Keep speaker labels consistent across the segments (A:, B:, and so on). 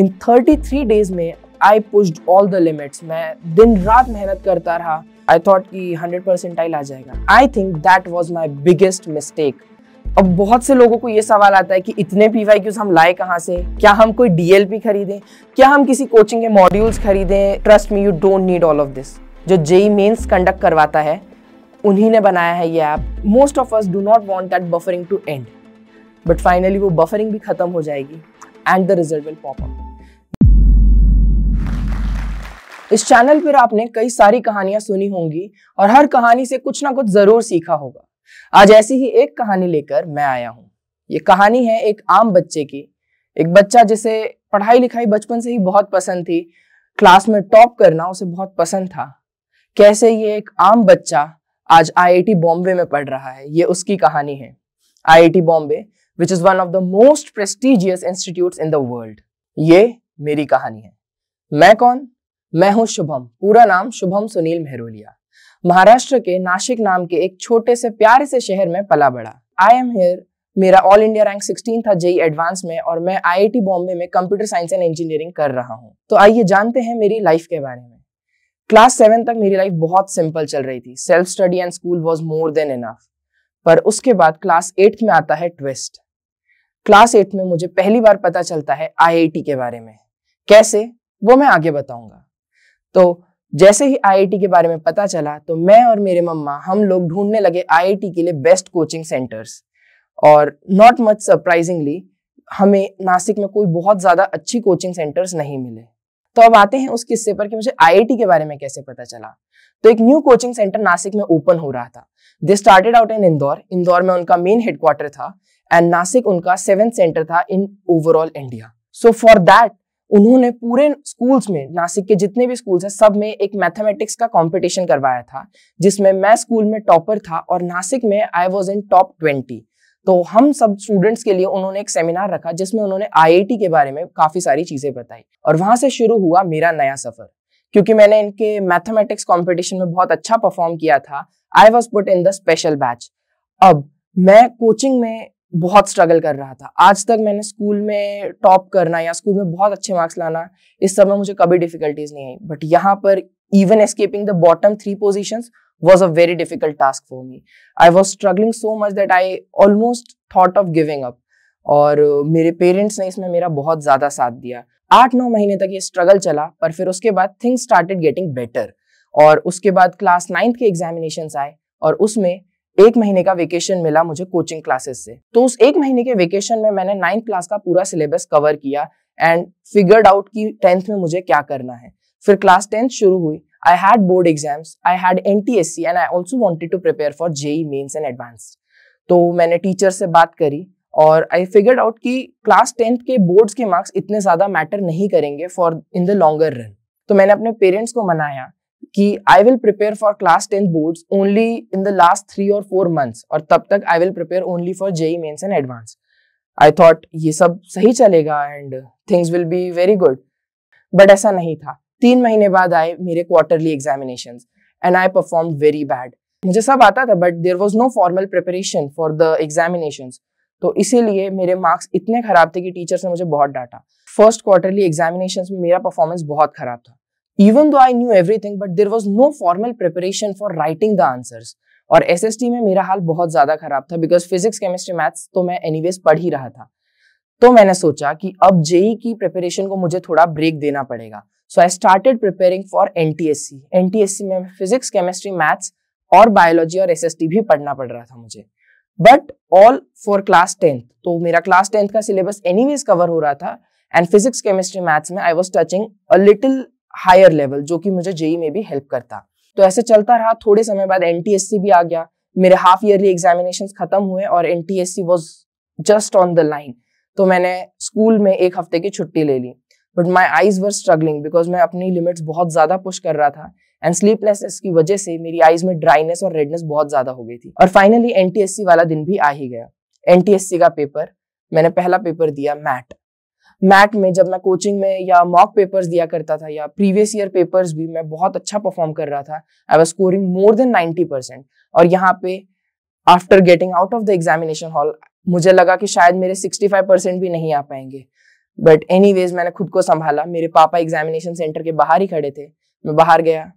A: इन 33 days में I pushed all the limits मैं दिन रात मेहनत करता रहा आई थॉट कि 100 परसेंटाइल आ जाएगा I think that was my biggest mistake अब बहुत से लोगों को ये सवाल आता है कि इतने पी वाई क्यूज हम लाए कहाँ से क्या हम कोई डीएलपी खरीदें क्या हम किसी कोचिंग के मॉड्यूल्स खरीदें trust me you don't need all of this जो जेई मेन्स कंडक्ट करवाता है उन्हीं ने बनाया है ये app most of us do not want that buffering to end but finally वो बफरिंग भी खत्म हो जाएगी and the result will pop up इस चैनल पर आपने कई सारी कहानियां सुनी होंगी और हर कहानी से कुछ ना कुछ जरूर सीखा होगा आज ऐसी ही एक कहानी लेकर मैं आया हूँ ये कहानी है एक आम बच्चे की एक बच्चा जिसे पढ़ाई लिखाई बचपन से ही बहुत पसंद थी क्लास में टॉप करना उसे बहुत पसंद था कैसे ये एक आम बच्चा आज आईआईटी बॉम्बे में पढ़ रहा है ये उसकी कहानी है IIT Bombay which is one of the most prestigious institute in the world ये मेरी कहानी है मैं कौन मैं हूं शुभम पूरा नाम शुभम सुनील मेहरोलिया महाराष्ट्र के नासिक नाम के एक छोटे से प्यारे से शहर में पला बड़ा आई एम हेयर मेरा ऑल इंडिया रैंक 16 था जेई एडवांस e में और मैं आईआईटी बॉम्बे में कंप्यूटर साइंस एंड इंजीनियरिंग कर रहा हूँ तो आइए जानते हैं मेरी लाइफ के बारे में क्लास सेवन तक मेरी लाइफ बहुत सिंपल चल रही थी self study and school was more than enough पर उसके बाद क्लास एट में आता है ट्विस्ट क्लास एट में मुझे पहली बार पता चलता है आईआईटी के बारे में कैसे वो मैं आगे बताऊंगा तो जैसे ही आईआईटी के बारे में पता चला तो मैं और मेरे मम्मा हम लोग ढूंढने लगे आईआईटी के लिए बेस्ट कोचिंग सेंटर्स और नॉट मच सरप्राइजिंगली हमें नासिक में कोई बहुत ज़्यादा अच्छी कोचिंग सेंटर्स नहीं मिले तो अब आते हैं उस किस्से पर कि मुझे आई के बारे में कैसे पता चला तो एक न्यू कोचिंग सेंटर नासिक में ओपन हो रहा था they started out in Indore Indore में उनका मेन हेडक्वार्टर था एंड नासिक उनका सेवन सेंटर था in overall India so for that उन्होंने पूरे स्कूल्स में नासिक के जितने भी स्कूल्स हैं सब में एक मैथमेटिक्स का कंपटीशन करवाया था जिसमें मैं स्कूल में टॉपर था और नासिक में I was in top twenty तो हम सब स्टूडेंट्स के लिए उन्होंने एक सेमिनार रखा जिसमें उन्होंने आईआईटी के बारे में काफ़ी सारी चीज़ें बताई और वहाँ से शुरू हुआ मेरा नया सफ़र क्योंकि मैंने इनके मैथमेटिक्स कॉम्पिटिशन में बहुत अच्छा परफॉर्म किया था I was put in the special batch अब मैं कोचिंग में बहुत स्ट्रगल कर रहा था आज तक मैंने स्कूल में टॉप करना या स्कूल में बहुत अच्छे मार्क्स लाना इस सब में मुझे कभी डिफिकल्टीज नहीं आई बट यहाँ पर even escaping the bottom three positions was a very difficult task for me I was struggling so much that I almost thought of giving up और मेरे पेरेंट्स ने इसमें मेरा बहुत ज़्यादा साथ दिया आठ नौ महीने तक ये स्ट्रगल चला पर फिर उसके बाद थिंग्स स्टार्टेड गेटिंग बेटर और उसके बाद क्लास नाइन्थ के एग्जामिनेशन आए और उसमें एक महीने का वेकेशन मिला मुझे कोचिंग क्लासेस से तो उस एक महीने के वेकेशन में मैंने नाइन्थ क्लास का पूरा सिलेबस कवर किया एंड फिगर्ड आउट की टेंथ में मुझे क्या करना है फिर क्लास टेंथ शुरू हुई I had board exams I had N T S C and I also wanted to prepare for JEE mains and advanced तो मैंने टीचर से बात करी और आई फिगर्ड आउट कि क्लास टेंथ के बोर्ड्स के मार्क्स इतने ज़्यादा मैटर नहीं करेंगे for in the longer run तो मैंने अपने पेरेंट्स को मनाया कि I will prepare for class tenth board only in the last three और फोर मंथ्स और तब तक I will prepare only for JEE mains and advance I thought ये सब सही चलेगा and things will be very good but ऐसा नहीं था तीन महीने बाद आए मेरे quarterly examination and I perform very bad मुझे सब आता था but there was no formal preparation for the examination तो इसीलिए मेरे मार्क्स इतने खराब थे कि टीचर्स ने मुझे बहुत डांटा फर्स्ट क्वार्टरली एग्जामिनेशन में मेरा परफॉर्मेंस बहुत खराब था even though I knew everything but there was no formal preparation for writing the answers और एस में मेरा हाल बहुत ज्यादा खराब था बिकॉज फिजिक्स केमिस्ट्री मैथ्स तो मैं एनीवेज पढ़ ही रहा था तो मैंने सोचा कि अब जेई e की प्रिपरेशन को मुझे थोड़ा ब्रेक देना पड़ेगा so I started preparing for N T S C N T S C में फिजिक्स केमिस्ट्री मैथ्स और बायोलॉजी और एस एस टी भी पढ़ना पड़ रहा था मुझे but all for class tenth तो मेरा क्लास टेंथ का सिलेबस एनीवेज कवर हो रहा था एंड फिजिक्स केमिस्ट्री मैथ्स में I was touching a little higher level जो कि मुझे जेई में भी हेल्प करता तो ऐसे चलता रहा थोड़े समय बाद एन भी आ गया मेरे हाफ ईयरली एग्जामिनेशन खत्म हुए और N T S C was just on the line तो मैंने स्कूल में एक हफ्ते की छुट्टी ले ली but my eyes were struggling because मैं अपनी लिमिट्स बहुत ज्यादा पुश कर रहा था एंड स्लीपलेसनेस की वजह से मेरी आईज में ड्राइनेस और रेडनेस बहुत ज्यादा हो गई थी और फाइनली एन वाला दिन भी आ ही गया एन का पेपर मैंने पहला पेपर दिया मैट मैट में जब मैं कोचिंग में या मॉक पेपर्स दिया करता था या प्रीवियस ईयर पेपर्स भी मैं बहुत अच्छा परफॉर्म कर रहा था I was scoring more than ninety percent और यहाँ पे after getting out of the examination hall मुझे लगा कि शायद मेरे सिक्सटी फाइव परसेंट भी नहीं आ पाएंगे बट एनी मैंने खुद को संभाला मेरे पापा एग्जामिनेशन सेंटर के बाहर ही खड़े थे मैं बाहर गया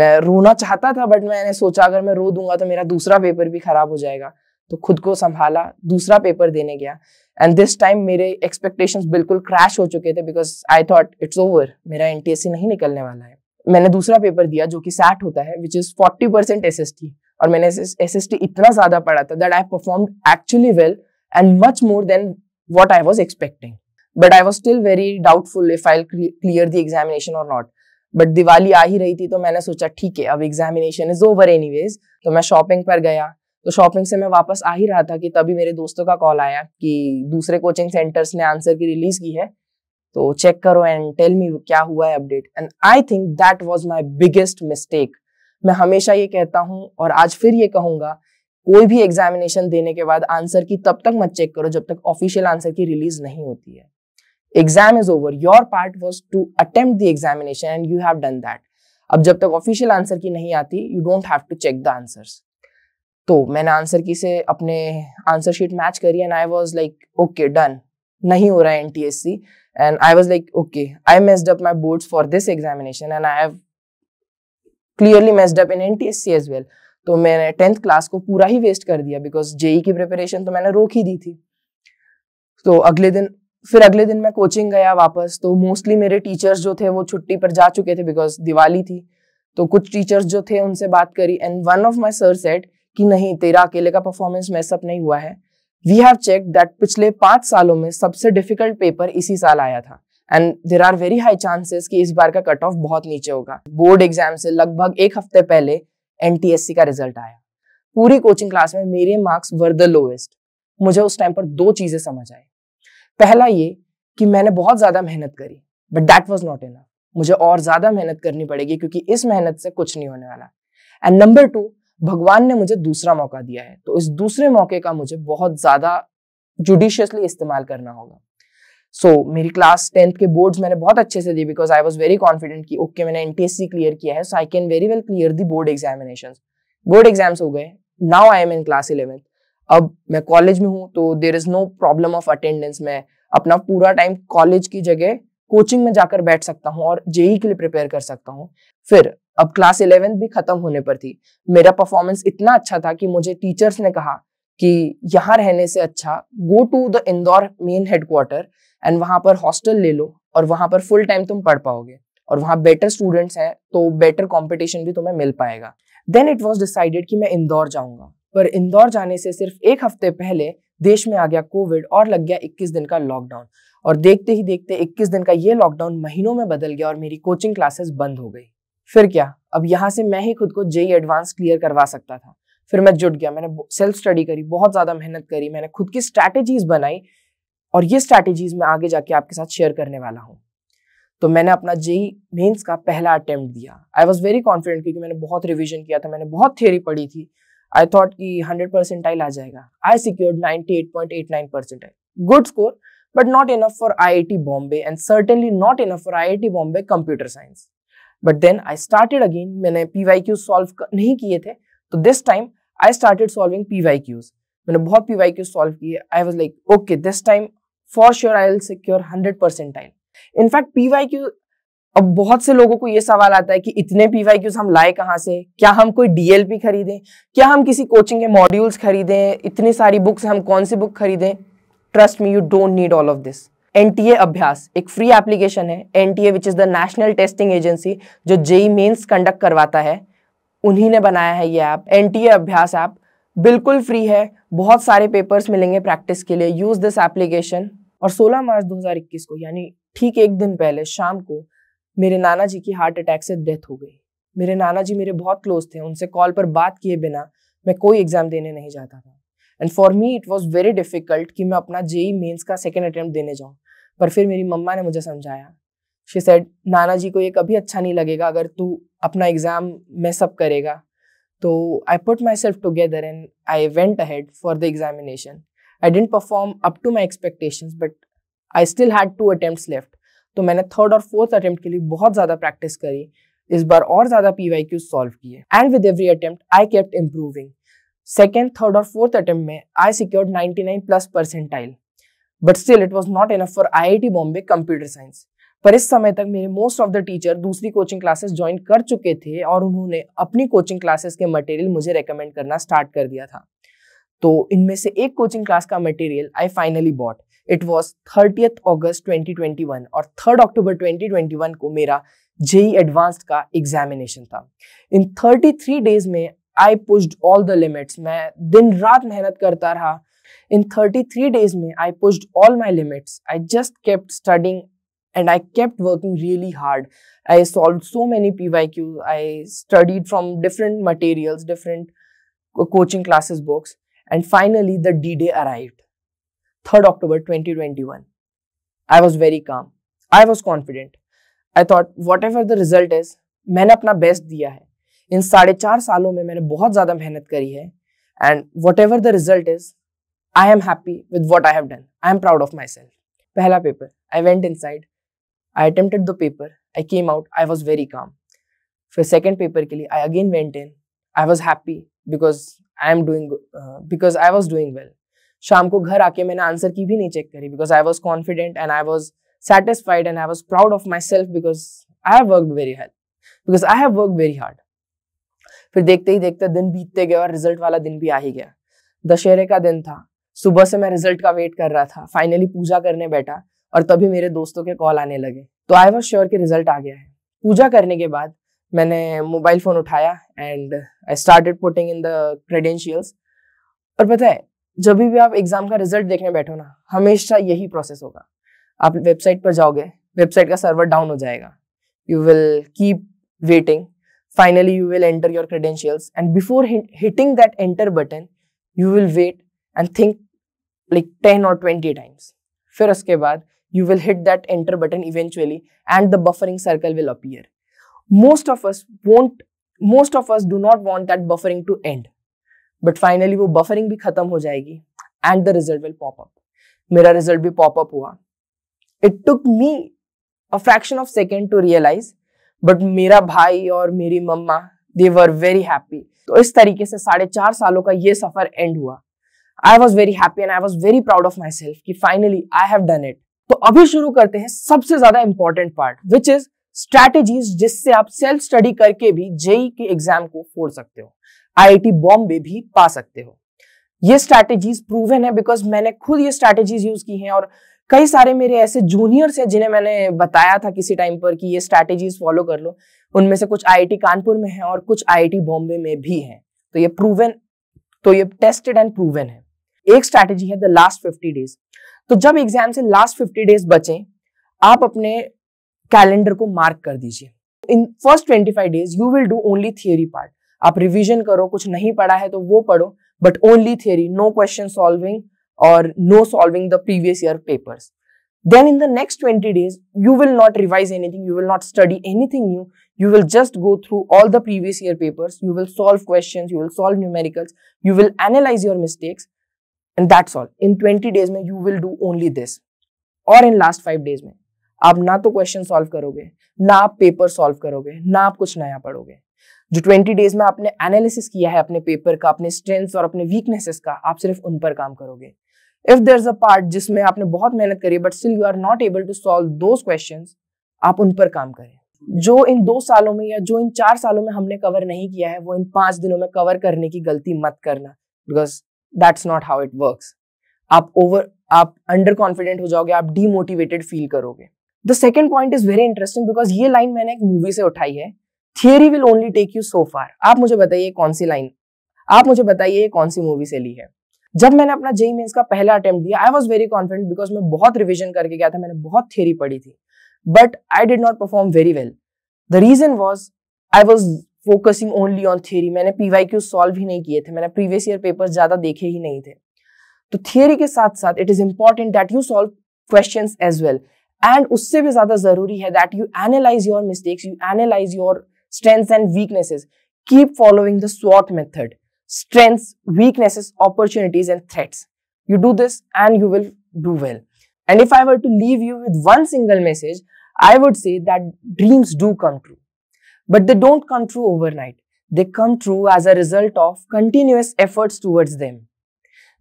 A: मैं रोना चाहता था बट मैंने सोचा अगर मैं रो दूंगा तो मेरा दूसरा पेपर भी खराब हो जाएगा तो खुद को संभाला दूसरा पेपर देने गया एंड दिस टाइम मेरे एक्सपेक्टेशंस बिल्कुल क्रैश हो चुके थे because I thought it's over मेरा एन नहीं निकलने वाला है मैंने दूसरा पेपर दिया जो कि सैट होता है which is forty percent S और मैंने एस एस इतना ज़्यादा पढ़ा था that I perform actually well and much more than what I was expecting but I was still very doubtful if I clear the examination और not but Diwali आ ही रही थी तो मैंने सोचा ठीक है अब एग्जामिनेशन इज ओवर एनी तो मैं शॉपिंग पर गया तो शॉपिंग से मैं वापस आ ही रहा था कि तभी मेरे दोस्तों का कॉल आया कि दूसरे कोचिंग सेंटर्स ने आंसर की रिलीज की है तो चेक करो एंड टेल मी क्या हुआ है update and I think that was my biggest mistake मैं हमेशा ये कहता हूँ और आज फिर ये कहूंगा कोई भी एग्जामिनेशन देने के बाद आंसर की तब तक मत चेक करो जब तक ऑफिशियल आंसर की रिलीज नहीं होती है exam is over your part was to attempt examination and you have done that अब जब तक ऑफिशियल आंसर की नहीं आती you don't have to check the answers तो मैंने आंसर की से अपने आंसर शीट मैच करी and I was like okay done नहीं हो रहा है N T S C and I was like okay I messed up my boards for this examination and I have clearly messed up in N T S C as well तो मैंने tenth class को पूरा ही waste कर दिया because JEE e की preparation तो मैंने रोक ही दी थी तो अगले दिन फिर अगले दिन मैं कोचिंग गया वापस तो मोस्टली मेरे टीचर्स जो थे वो छुट्टी पर जा चुके थे बिकॉज दिवाली थी तो कुछ टीचर्स जो थे उनसे बात करी and one of my sir said कि नहीं तेरा अकेले का परफॉर्मेंस मैसअप नहीं हुआ है वी हैव चेक दैट पिछले पांच सालों में सबसे डिफिकल्ट पेपर इसी साल आया था and there are very high chances कि इस बार का कट ऑफ बहुत नीचे होगा बोर्ड एग्जाम से लगभग एक हफ्ते पहले एन का रिजल्ट आया पूरी कोचिंग क्लास में मेरे मार्क्स वर द लोएस्ट मुझे उस टाइम पर दो चीजें समझ आई पहला ये कि मैंने बहुत ज्यादा मेहनत करी but that was not enough मुझे और ज्यादा मेहनत करनी पड़ेगी क्योंकि इस मेहनत से कुछ नहीं होने वाला एंड नंबर टू भगवान ने मुझे दूसरा मौका दिया है तो इस दूसरे मौके का मुझे बहुत ज्यादा जुडिशियसली इस्तेमाल करना होगा सो so, मेरी क्लास टेंथ के बोर्ड्स मैंने बहुत अच्छे से दी because I was very confident कि ओके okay, मैंने एनटीएससी क्लियर किया है so I can very well clear the board examination board exams हो गए now I am in class eleventh अब मैं कॉलेज में हूँ तो there is no problem of attendance मैं अपना पूरा टाइम कॉलेज की जगह कोचिंग में जाकर बैठ सकता हूँ और जेई e के लिए प्रिपेयर कर सकता हूँ फिर अब क्लास इलेवेंथ भी खत्म होने पर थी मेरा परफॉर्मेंस इतना अच्छा था कि मुझे टीचर्स ने कहा कि यहाँ रहने से अच्छा go to the Indore main headquarter and वहां पर हॉस्टल ले लो और वहां पर फुल टाइम तुम पढ़ पाओगे और वहाँ बेटर स्टूडेंट्स हैं तो बेटर कॉम्पिटिशन भी तुम्हें मिल पाएगा देन इट वॉज डिसाइडेड कि मैं इंदौर जाऊँगा पर इंदौर जाने से सिर्फ एक हफ्ते पहले देश में आ गया कोविड और लग गया 21 दिन का लॉकडाउन और देखते ही देखते 21 दिन का ये लॉकडाउन महीनों में बदल गया और मेरी कोचिंग क्लासेस बंद हो गई फिर क्या अब यहाँ से मैं ही खुद को जेई एडवांस क्लियर करवा सकता था फिर मैं जुट गया मैंने सेल्फ स्टडी करी बहुत ज़्यादा मेहनत करी मैंने खुद की स्ट्रैटेजीज बनाई और ये स्ट्रैटेजीज मैं आगे जाके आपके साथ शेयर करने वाला हूँ तो मैंने अपना जेई मेन्स e का पहला अटेम्प्ट दिया आई वॉज वेरी कॉन्फिडेंट क्योंकि मैंने बहुत रिविजन किया था मैंने बहुत थियोरी पढ़ी थी आई थॉट कि हंड्रेड परसेंटाइल आ जाएगा I secured ninety eight point eight nine percentile good score but not enough for I I T Bombay and certainly not enough for I I T Bombay computer science but then I started again मैंने P Y Qs solve नहीं किए थे तो this time I started solving P Y Qs मैंने बहुत P Y Qs solve किए आई was like okay this time for sure I will secure hundred time in fact P Y Q अब बहुत से लोगों को ये सवाल आता है कि इतने पीवाई क्यूज हम लाए कहाँ से क्या हम कोई डीएलपी खरीदें क्या हम किसी कोचिंग के मॉड्यूल्स खरीदें इतनी सारी बुक्स हम कौन सी बुक खरीदें trust me you don't need all of this NTA Abhyas एक फ्री एप्लीकेशन है NTA which is the National Testing Agency जो जेई मेन्स कंडक्ट करवाता है उन्हीं ने बनाया है ये ऐप एनटीए अभ्यास ऐप बिल्कुल फ्री है बहुत सारे पेपर्स मिलेंगे प्रैक्टिस के लिए यूज दिस एप्लीकेशन और 16 मार्च 2021 को यानी ठीक एक दिन पहले शाम को मेरे नाना जी की हार्ट अटैक से डेथ हो गई मेरे नाना जी मेरे बहुत क्लोज थे उनसे कॉल पर बात किए बिना मैं कोई एग्जाम देने नहीं जाता था and for me it was very difficult कि मैं अपना जेई मेन्स e का सेकेंड अटैम्प्ट देने जाऊँ पर फिर मेरी मम्मा ने मुझे समझाया शी सेड नाना जी को ये कभी अच्छा नहीं लगेगा अगर तू अपना एग्ज़ाम में सब करेगा तो I put myself together and I went ahead for the examination I didn't perform up to my expectation but I still had to attempt left तो मैंने थर्ड और फोर्थ अटेम्प्ट के लिए बहुत ज़्यादा प्रैक्टिस करी इस बार और ज़्यादा पी वाई क्यूज सॉल्व किए and with every attempt I kept improving second third और फोर्थ अटेम्प्ट में I secured nine plus percentile but still it was not enough for I I T Bombay computer science पर इस समय तक मेरे most of the teacher दूसरी coaching classes join कर चुके थे और उन्होंने अपनी कोचिंग क्लासेस के मटेरियल मुझे रेकमेंड करना स्टार्ट कर दिया था तो इनमें से एक कोचिंग क्लास का material I finally bought it was thirtieth August 2021 और थर्ड अक्टूबर 2021 को मेरा जेई एडवांस्ड e का एग्जामिनेशन था इन 33 डेज में I pushed all the limits मैं दिन रात मेहनत करता रहा In 33 days May, I pushed all my limits. I just kept studying and I kept working really hard. I solved so many PYQs. I studied from different materials, different coaching classes books. And finally, the D day arrived. 3rd October 2021. I was very calm. I was confident. I thought whatever the result is, is मैंने अपना best दिया है इन साढ़े चार सालों में मैंने बहुत ज़्यादा मेहनत करी है and whatever the result is I am happy with what I have done I am proud of myself पहला paper I went inside I attempted the paper I came out I was very calm फिर second paper के लिए I again went in I was happy because I am doing because I was doing well शाम को घर आके मैंने answer की भी नहीं चेक करी because I was confident and I was satisfied and I was proud of myself because I have work very hard. Because I have work very hard फिर देखते ही देखते दिन बीतते गए और रिजल्ट वाला दिन भी आ ही गया दशहरे का दिन था सुबह से मैं रिजल्ट का वेट कर रहा था फाइनली पूजा करने बैठा और तभी मेरे दोस्तों के कॉल आने लगे तो आई वॉज श्योर कि रिजल्ट आ गया है पूजा करने के बाद मैंने मोबाइल फ़ोन उठाया and I started putting in the credentials और पता है जब भी आप एग्ज़ाम का रिजल्ट देखने बैठो ना हमेशा यही प्रोसेस होगा आप वेबसाइट पर जाओगे वेबसाइट का सर्वर डाउन हो जाएगा you will keep waiting finally you will enter your credentials and before hitting that enter button you will wait and think like ten और ट्वेंटी टाइम्स फिर उसके बाद you will hit that enter button eventually and the buffering circle will appear most of us won't most of us do not want that buffering to end but finally वो buffering भी खत्म हो जाएगी and the result will pop up मेरा result भी pop up हुआ it took me a fraction of second to realise but मेरा भाई और मेरी मम्मा दे वर वेरी हैप्पी तो इस तरीके से साढ़े चार सालों का ये सफर एंड हुआ I was very happy and I was very proud of myself की finally I have done it तो अभी शुरू करते हैं सबसे ज्यादा important part which is strategies जिससे आप सेल्फ स्टडी करके भी जेई के एग्जाम को फोड़ सकते हो आईआईटी बॉम्बे भी पा सकते हो ये स्ट्रैटेजीज प्रूवन है बिकॉज मैंने खुद ये स्ट्रैटेजीज यूज की हैं और कई सारे मेरे ऐसे जूनियर्स हैं जिन्हें मैंने बताया था किसी टाइम पर कि ये स्ट्रैटेजीज फॉलो कर लो उनमें से कुछ आईआईटी कानपुर में है और कुछ आईआईटी बॉम्बे में भी है तो ये प्रूवन तो ये टेस्टेड एंड प्रूवन है एक स्ट्रैटेजी है द लास्ट फिफ्टी डेज तो जब एग्जाम से लास्ट फिफ्टी डेज बचे आप अपने कैलेंडर को मार्क कर दीजिए in first twenty five days you will do only theory part आप रिविजन करो कुछ नहीं पढ़ा है तो वो पढ़ो but only theory no question solving और no solving the previous year paper then in the next twenty days you will not revise anything you will not study anything new you will just go through all the previous year papers you will solve question you will solve numericals you will analyse your mistakes and that's all in twenty days में you will do only this और in last five days में आप ना तो question solve करोगे ना आप paper solve करोगे ना आप कुछ नया पढ़ोगे जो ट्वेंटी डेज में आपने एनालिसिस किया है अपने पेपर का अपने स्ट्रेंथ और अपने वीकनेसेस का आप सिर्फ उन पर काम करोगे if there is a part जिसमें आपने बहुत मेहनत करी but still you are not able to solve those question आप उन पर काम करें जो इन दो सालों में या जो इन चार सालों में हमने कवर नहीं किया है वो इन पांच दिनों में कवर करने की गलती मत करना because that's not how it works आप ओवर आप अंडर कॉन्फिडेंट हो जाओगे आप डीमोटिवेटेड फील करोगे the second point is very interesting because ये लाइन मैंने एक मूवी से उठाई है theory will only take you so far आप मुझे बताइए कौन सी लाइन आप मुझे बताइए ये कौन सी मूवी से ली है जब मैंने अपना जेई मेन्स का पहला अटेम्प्ट दिया I was very confident because मैं बहुत रिविजन करके गया था मैंने बहुत थियरी पढ़ी थी but I did not perform very well the reason was I was focusing only on theory मैंने क्यू सॉल्व ही नहीं किए थे मैंने प्रीवियस ईयर पेपर ज्यादा देखे ही नहीं थे तो थियोरी के साथ साथ it is important that you solve question as well and उससे भी ज्यादा जरूरी है that you analyse your mistakes you analyse your strengths and weaknesses keep following the स्वॉट method strengths weaknesses opportunities and threats you do this and you will do well and if I were to leave you with one single message I would say that dreams do come true But they don't come true overnight. They come true as a result of continuous efforts towards them.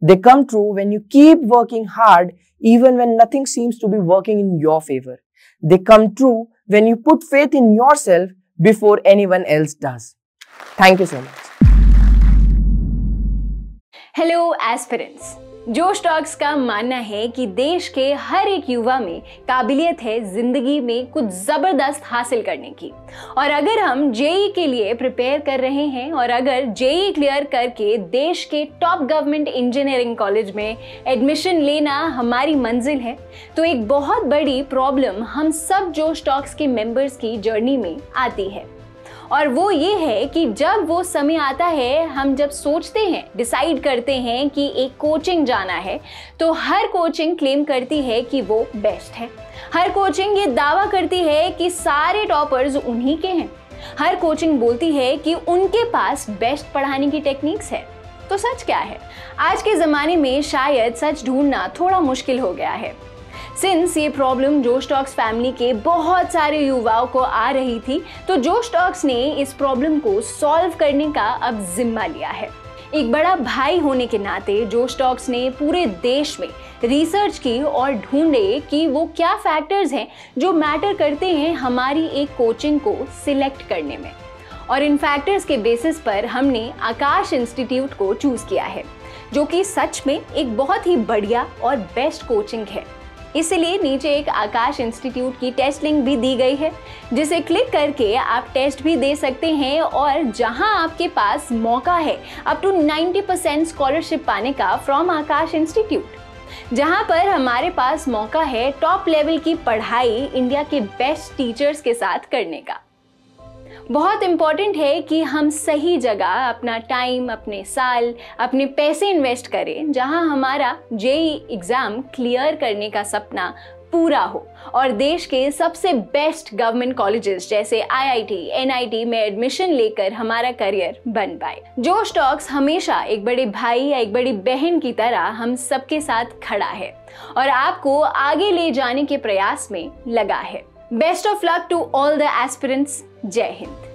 A: They come true when you keep working hard even when nothing seems to be working in your favor. They come true when you put faith in yourself before anyone else does. Thank you so much.
B: Hello, aspirants. जो stocks का मानना है कि देश के हर एक युवा में काबिलियत है जिंदगी में कुछ ज़बरदस्त हासिल करने की और अगर हम जेई के लिए प्रिपेयर कर रहे हैं और अगर जेई क्लियर करके देश के टॉप गवर्नमेंट इंजीनियरिंग कॉलेज में एडमिशन लेना हमारी मंजिल है तो एक बहुत बड़ी प्रॉब्लम हम सब जो स्टॉक्स के मेंबर्स की जर्नी में आती है और वो ये है कि जब वो समय आता है हम जब सोचते हैं डिसाइड करते हैं कि एक कोचिंग जाना है तो हर कोचिंग क्लेम करती है कि वो बेस्ट है हर कोचिंग ये दावा करती है कि सारे टॉपर्स उन्हीं के हैं हर कोचिंग बोलती है कि उनके पास बेस्ट पढ़ाने की टेक्निक्स है तो सच क्या है आज के ज़माने में शायद सच ढूंढना थोड़ा मुश्किल हो गया है सिंस ये प्रॉब्लम जोश टॉक्स फैमिली के बहुत सारे युवाओं को आ रही थी तो जोश टॉक्स ने इस प्रॉब्लम को सॉल्व करने का अब जिम्मा लिया है एक बड़ा भाई होने के नाते जोश टॉक्स ने पूरे देश में रिसर्च की और ढूंढे कि वो क्या फैक्टर्स हैं जो मैटर करते हैं हमारी एक कोचिंग को सिलेक्ट करने में और इन फैक्टर्स के बेसिस पर हमने आकाश इंस्टीट्यूट को चूज़ किया है जो कि सच में एक बहुत ही बढ़िया और बेस्ट कोचिंग है इसलिए नीचे एक आकाश इंस्टीट्यूट की टेस्ट लिंक भी दी गई है जिसे क्लिक करके आप टेस्ट भी दे सकते हैं और जहां आपके पास मौका है अप टू 90 परसेंट स्कॉलरशिप पाने का फ्रॉम आकाश इंस्टीट्यूट जहां पर हमारे पास मौका है टॉप लेवल की पढ़ाई इंडिया के बेस्ट टीचर्स के साथ करने का बहुत इम्पॉर्टेंट है कि हम सही जगह अपना टाइम अपने साल अपने पैसे इन्वेस्ट करें जहां हमारा जेई एग्ज़ाम क्लियर करने का सपना पूरा हो और देश के सबसे बेस्ट गवर्नमेंट कॉलेजेस जैसे आईआईटी, एनआईटी में एडमिशन लेकर हमारा करियर बन पाए जो स्टॉक्स हमेशा एक बड़े भाई या एक बड़ी बहन की तरह हम सबके साथ खड़ा है और आपको आगे ले जाने के प्रयास में लगा है best of luck to all the aspirants जय हिंद